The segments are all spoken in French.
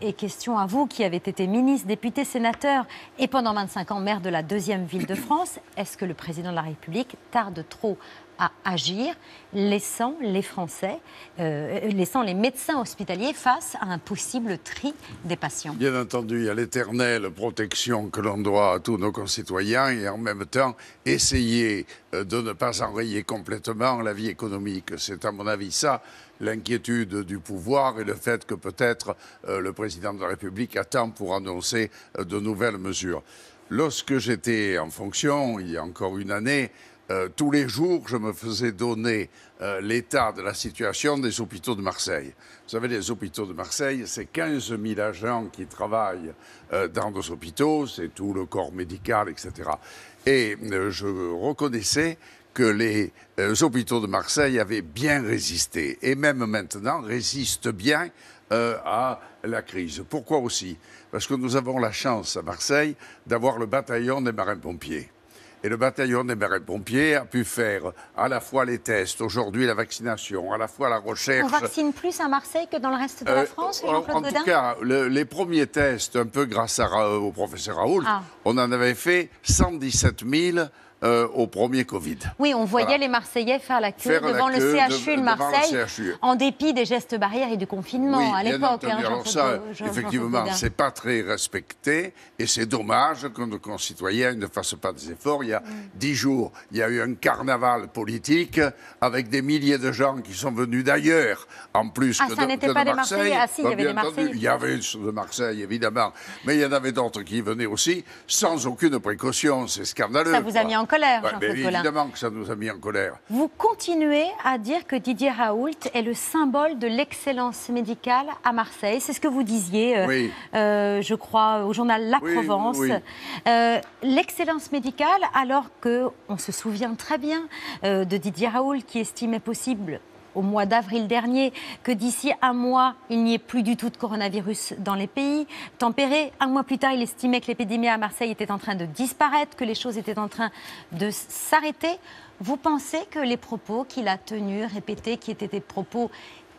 Et question à vous qui avez été ministre, député, sénateur et pendant 25 ans maire de la deuxième ville de France. Est-ce que le président de la République tarde trop à agir, laissant les Français, euh, euh, laissant les médecins hospitaliers face à un possible tri des patients. Bien entendu, il y a l'éternelle protection que l'on doit à tous nos concitoyens et en même temps essayer euh, de ne pas enrayer complètement la vie économique. C'est à mon avis ça l'inquiétude du pouvoir et le fait que peut-être le président de la République attend pour annoncer de nouvelles mesures. Lorsque j'étais en fonction, il y a encore une année, euh, tous les jours, je me faisais donner euh, l'état de la situation des hôpitaux de Marseille. Vous savez, les hôpitaux de Marseille, c'est 15 000 agents qui travaillent euh, dans nos hôpitaux, c'est tout le corps médical, etc. Et je reconnaissais que les hôpitaux de Marseille avaient bien résisté, et même maintenant résistent bien à la crise. Pourquoi aussi Parce que nous avons la chance à Marseille d'avoir le bataillon des marins-pompiers. Et le bataillon des de pompiers a pu faire à la fois les tests, aujourd'hui la vaccination, à la fois la recherche. On vaccine plus à Marseille que dans le reste de la euh, France En, tout cas, les premiers tests, un peu grâce euh, au professeur Raoul, ah. on en avait fait 117 000 euh, au premier Covid. Oui, on voyait les Marseillais faire la queue devant le CHU de, Marseille, en dépit des gestes barrières et du confinement à l'époque. Hein, Alors ça, effectivement, c'est pas très respecté et c'est dommage que nos concitoyens ne fassent pas des efforts. Il y a mm. dix jours, il y a eu un carnaval politique avec des milliers de gens qui sont venus d'ailleurs, en plus ah, ça de, n'était pas Marseille. Des Marseillais. Ah si, il y bah, avait des Marseillais. il y avait de Marseille, évidemment, mais il y en avait d'autres qui venaient aussi sans aucune précaution. C'est scandaleux. Ça vous a mis Évidemment que ça nous a mis en colère. Vous continuez à dire que Didier Raoult est le symbole de l'excellence médicale à Marseille. C'est ce que vous disiez, euh, euh, je crois, au journal La Provence. Euh, l'excellence médicale, alors qu'on se souvient très bien de Didier Raoult qui estimait possible au mois d'avril dernier, que d'ici un mois, il n'y ait plus du tout de coronavirus dans les pays. Tempéré, un mois plus tard, il estimait que l'épidémie à Marseille était en train de disparaître, que les choses étaient en train de s'arrêter. Vous pensez que les propos qu'il a tenus, répétés, qui étaient des propos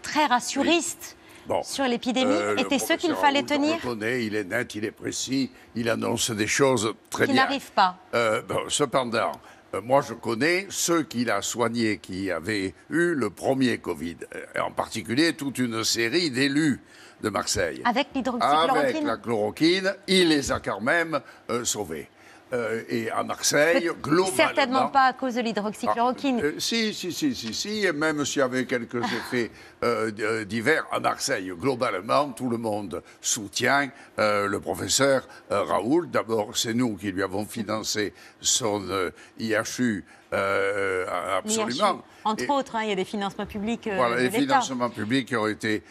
très rassuristes, sur l'épidémie euh, étaient ceux qu'il fallait tenir connaît, Il est net, il est précis, il annonce des choses très bien. Qui pas. Euh, cependant, euh, moi, je connais ceux qu'il a soignés qui avaient eu le premier Covid, euh, en particulier toute une série d'élus de Marseille. Avec l'hydroxychloroquine Avec la chloroquine, il les a quand même euh, sauvés. Euh, et à Marseille, globalement. Certainement pas à cause de l'hydroxychloroquine. Ah, euh, si, si, si, si, si, et même s'il y avait quelques ah. effets euh, divers à Marseille, globalement, tout le monde soutient le professeur Raoul. D'abord, c'est nous qui lui avons financé son IHU euh, euh, absolument. Entre autres, hein, il y a des financements publics. Euh, voilà, des financements publics qui ont été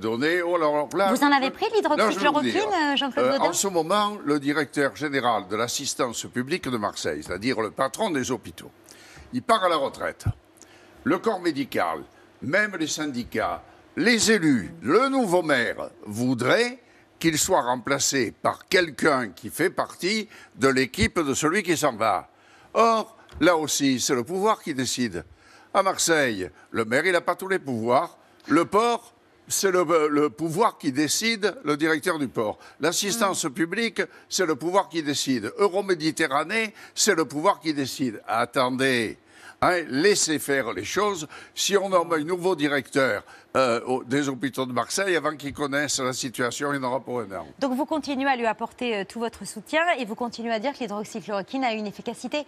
donnés. Oh, alors, vous en avez pris l'hydroxychloroquine, je Jean-Claude En ce moment, le directeur général de l'assistance publique de Marseille, c'est-à-dire le patron des hôpitaux, il part à la retraite. Le corps médical, même les syndicats, les élus, le nouveau maire voudraient qu'il soit remplacé par quelqu'un qui fait partie de l'équipe de celui qui s'en va. Or, Là aussi, c'est le pouvoir qui décide. À Marseille, le maire, il n'a pas tous les pouvoirs. Le port, c'est le, pouvoir qui décide, le directeur du port. L'assistance mm. publique, c'est le pouvoir qui décide. Euro-Méditerranée, c'est le pouvoir qui décide. Attendez. Hein, laissez faire les choses. Si on nomme un nouveau directeur euh, des hôpitaux de Marseille, avant qu'il connaisse la situation, il n'aura pas un an. Donc vous continuez à lui apporter euh, tout votre soutien et vous continuez à dire que l'hydroxychloroquine a une efficacité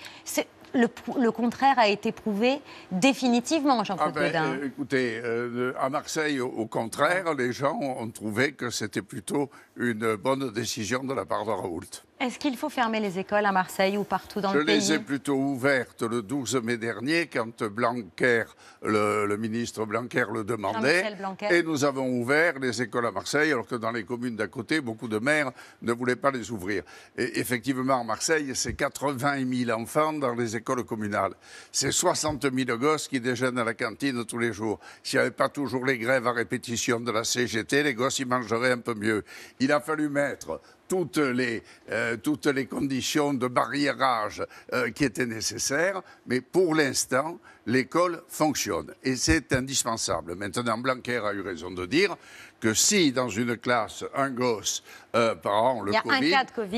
le, contraire a été prouvé définitivement, Jean-Claude ah ben, euh, écoutez, euh, à Marseille, au, contraire, les gens ont trouvé que c'était plutôt une bonne décision de la part de Raoult. Est-ce qu'il faut fermer les écoles à Marseille ou partout dans le pays Je les ai plutôt ouvertes le 12 mai dernier quand Blanquer, le, ministre Blanquer le demandait. Et nous avons ouvert les écoles à Marseille alors que dans les communes d'à côté, beaucoup de maires ne voulaient pas les ouvrir. Et effectivement, à Marseille, c'est 80 000 enfants dans les écoles communales. C'est 60 000 gosses qui déjeunent à la cantine tous les jours. S'il n'y avait pas toujours les grèves à répétition de la CGT, les gosses y mangeraient un peu mieux. Il a fallu mettre toutes les, euh, toutes les conditions de barriérage euh, qui étaient nécessaires, mais pour l'instant, l'école fonctionne et c'est indispensable. Maintenant, Blanquer a eu raison de dire que si dans une classe, un gosse euh, par an, le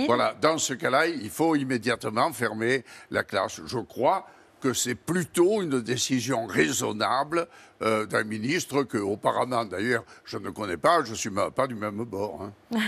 voilà, dans ce cas-là, il faut immédiatement fermer la classe. Je crois que c'est plutôt une décision raisonnable d'un ministre que, auparavant d'ailleurs, je ne connais pas, je ne suis pas du même bord. Hein.